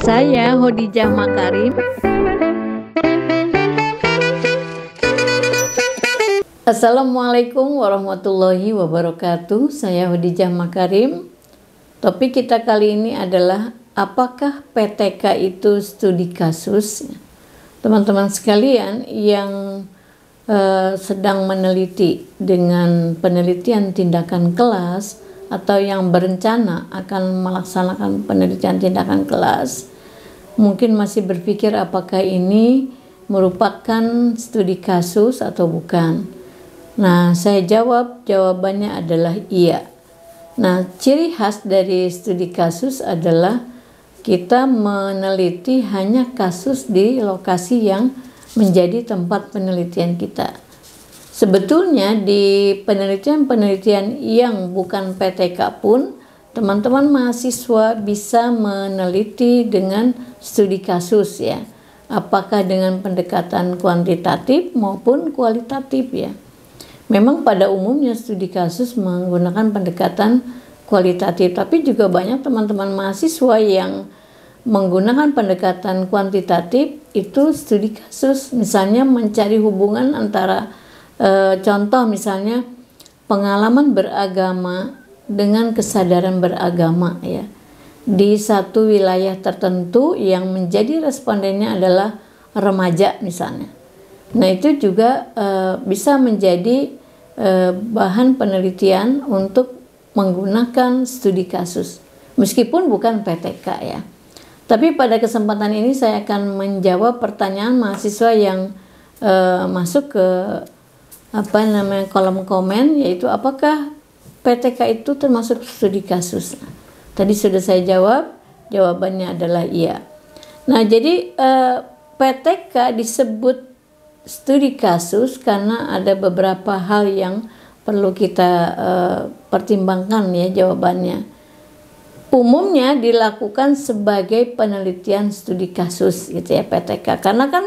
Saya Hodijah Makarim. Assalamualaikum warahmatullahi wabarakatuh. Saya Hodijah Makarim. Topik kita kali ini adalah apakah PTK itu studi kasus? Teman-teman sekalian yang eh, sedang meneliti dengan penelitian tindakan kelas, atau yang berencana akan melaksanakan penelitian tindakan kelas mungkin masih berpikir apakah ini merupakan studi kasus atau bukan. Nah, saya jawab jawabannya adalah iya. Nah, ciri khas dari studi kasus adalah kita meneliti hanya kasus di lokasi yang menjadi tempat penelitian kita. Sebetulnya di penelitian-penelitian yang bukan PTK pun teman-teman mahasiswa bisa meneliti dengan studi kasus ya. Apakah dengan pendekatan kuantitatif maupun kualitatif ya. Memang pada umumnya studi kasus menggunakan pendekatan kualitatif, tapi juga banyak teman-teman mahasiswa yang menggunakan pendekatan kuantitatif itu studi kasus misalnya mencari hubungan antara E, contoh misalnya pengalaman beragama dengan kesadaran beragama ya di satu wilayah tertentu yang menjadi respondennya adalah remaja misalnya. Nah itu juga e, bisa menjadi e, bahan penelitian untuk menggunakan studi kasus meskipun bukan PTK ya. Tapi pada kesempatan ini saya akan menjawab pertanyaan mahasiswa yang e, masuk ke apa namanya kolom komen yaitu apakah PTK itu termasuk studi kasus. tadi sudah saya jawab, jawabannya adalah iya. Nah, jadi eh, PTK disebut studi kasus karena ada beberapa hal yang perlu kita eh, pertimbangkan ya jawabannya. Umumnya dilakukan sebagai penelitian studi kasus gitu ya PTK. Karena kan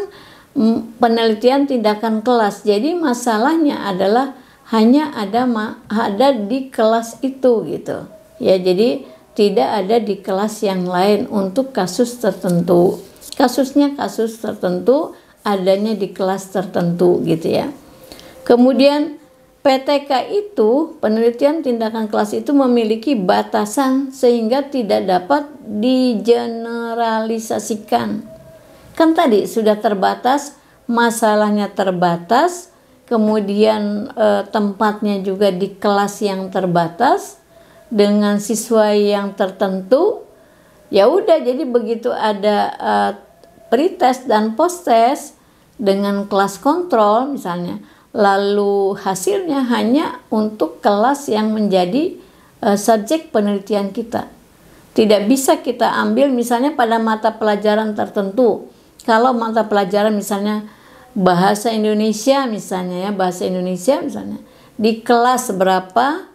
penelitian tindakan kelas. Jadi masalahnya adalah hanya ada ada di kelas itu gitu. Ya, jadi tidak ada di kelas yang lain untuk kasus tertentu. Kasusnya kasus tertentu, adanya di kelas tertentu gitu ya. Kemudian PTK itu penelitian tindakan kelas itu memiliki batasan sehingga tidak dapat digeneralisasikan Kan tadi sudah terbatas, masalahnya terbatas, kemudian eh, tempatnya juga di kelas yang terbatas dengan siswa yang tertentu. Ya udah, jadi begitu ada eh, pretest dan posttest dengan kelas kontrol misalnya, lalu hasilnya hanya untuk kelas yang menjadi uh, subjek penelitian kita. Tidak bisa kita ambil misalnya pada mata pelajaran tertentu kalau mata pelajaran misalnya bahasa Indonesia misalnya ya, bahasa Indonesia misalnya di kelas berapa,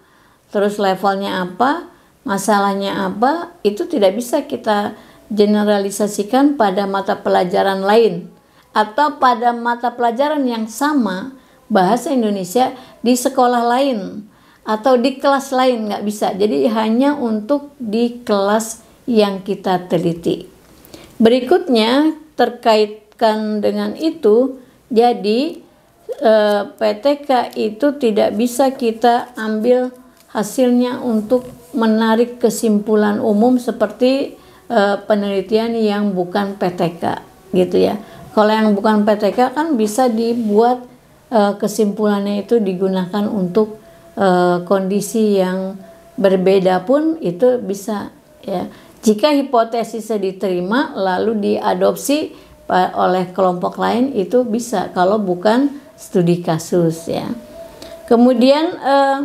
terus levelnya apa, masalahnya apa, itu tidak bisa kita generalisasikan pada mata pelajaran lain atau pada mata pelajaran yang sama bahasa Indonesia di sekolah lain atau di kelas lain nggak bisa. Jadi hanya untuk di kelas yang kita teliti. Berikutnya terkaitkan dengan itu, jadi e, eh, PTK itu tidak bisa kita ambil hasilnya untuk menarik kesimpulan umum seperti e, penelitian yang bukan PTK gitu ya. Kalau yang bukan PTK kan bisa dibuat e, kesimpulannya itu digunakan untuk e, kondisi yang berbeda pun itu bisa ya. Jika hipotesisnya diterima lalu diadopsi eh, oleh kelompok lain itu bisa kalau bukan studi kasus ya. Kemudian eh,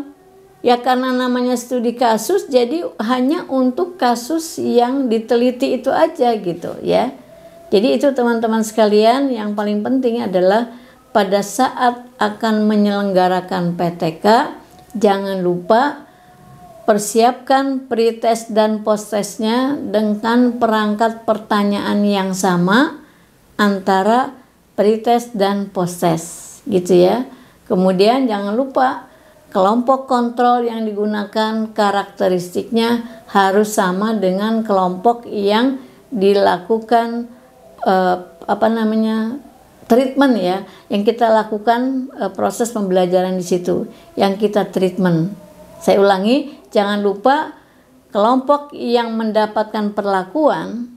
ya karena namanya studi kasus jadi hanya untuk kasus yang diteliti itu aja gitu ya. Jadi itu teman-teman sekalian yang paling penting adalah pada saat akan menyelenggarakan PTK jangan lupa Persiapkan pretest dan posttestnya dengan perangkat pertanyaan yang sama antara pretest dan posttest gitu ya. Kemudian jangan lupa kelompok kontrol yang digunakan karakteristiknya harus sama dengan kelompok yang dilakukan eh, apa namanya treatment ya yang kita lakukan eh, proses pembelajaran di situ yang kita treatment saya ulangi Jangan lupa kelompok yang mendapatkan perlakuan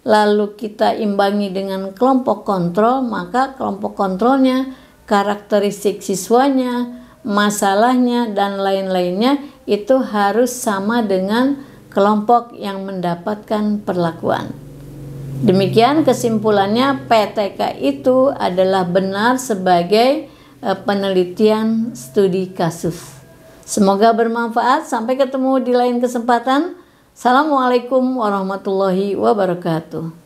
lalu kita imbangi dengan kelompok kontrol, maka kelompok kontrolnya, karakteristik siswanya, masalahnya dan lain-lainnya itu harus sama dengan kelompok yang mendapatkan perlakuan. Demikian kesimpulannya PTK itu adalah benar sebagai eh, penelitian studi kasus. Semoga bermanfaat. Sampai ketemu di lain kesempatan. Assalamualaikum warahmatullahi wabarakatuh.